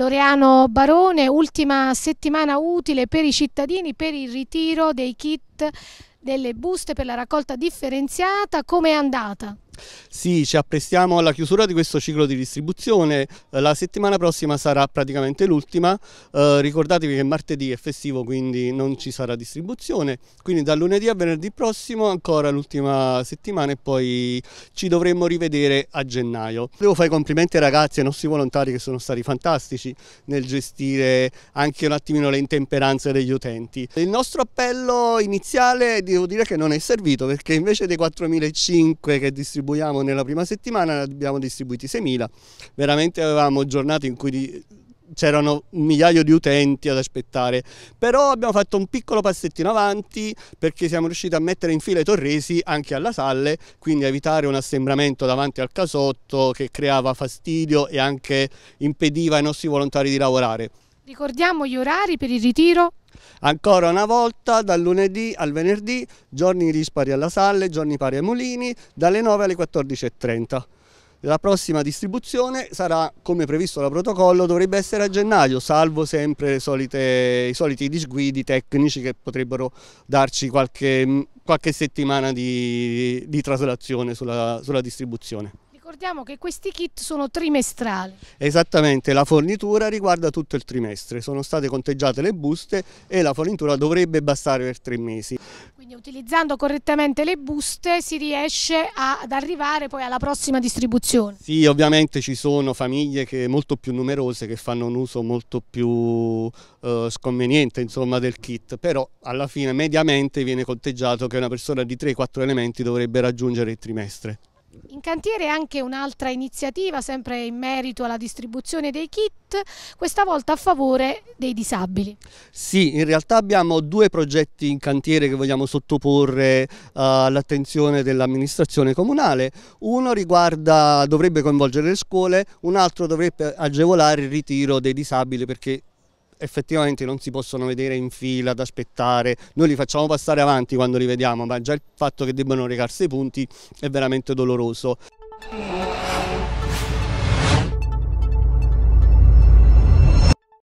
Floriano Barone, ultima settimana utile per i cittadini per il ritiro dei kit delle buste per la raccolta differenziata, come è andata? Sì, ci apprestiamo alla chiusura di questo ciclo di distribuzione, eh, la settimana prossima sarà praticamente l'ultima, eh, ricordatevi che martedì è festivo quindi non ci sarà distribuzione, quindi da lunedì a venerdì prossimo ancora l'ultima settimana e poi ci dovremmo rivedere a gennaio. Devo fare i complimenti ai ragazzi, e ai nostri volontari che sono stati fantastici nel gestire anche un attimino le intemperanze degli utenti. Il nostro appello iniziale devo dire che non è servito perché invece dei 4.500 che distribuiamo distribuiamo nella prima settimana, ne abbiamo distribuiti 6.000, veramente avevamo giornate in cui c'erano un migliaio di utenti ad aspettare, però abbiamo fatto un piccolo passettino avanti perché siamo riusciti a mettere in fila i torresi anche alla Salle, quindi evitare un assembramento davanti al casotto che creava fastidio e anche impediva ai nostri volontari di lavorare. Ricordiamo gli orari per il ritiro Ancora una volta, dal lunedì al venerdì, giorni rispari alla Salle, giorni pari ai Mulini, dalle 9 alle 14.30. La prossima distribuzione sarà, come previsto dal protocollo, dovrebbe essere a gennaio, salvo sempre solite, i soliti disguidi tecnici che potrebbero darci qualche, qualche settimana di, di traslazione sulla, sulla distribuzione ricordiamo che questi kit sono trimestrali. Esattamente, la fornitura riguarda tutto il trimestre, sono state conteggiate le buste e la fornitura dovrebbe bastare per tre mesi. Quindi utilizzando correttamente le buste si riesce a, ad arrivare poi alla prossima distribuzione? Sì, ovviamente ci sono famiglie che, molto più numerose che fanno un uso molto più eh, sconveniente insomma, del kit, però alla fine mediamente viene conteggiato che una persona di 3-4 elementi dovrebbe raggiungere il trimestre. In cantiere anche un'altra iniziativa, sempre in merito alla distribuzione dei kit, questa volta a favore dei disabili. Sì, in realtà abbiamo due progetti in cantiere che vogliamo sottoporre uh, all'attenzione dell'amministrazione comunale. Uno riguarda, dovrebbe coinvolgere le scuole, un altro dovrebbe agevolare il ritiro dei disabili perché effettivamente non si possono vedere in fila ad aspettare, noi li facciamo passare avanti quando li vediamo, ma già il fatto che debbano recarsi ai punti è veramente doloroso.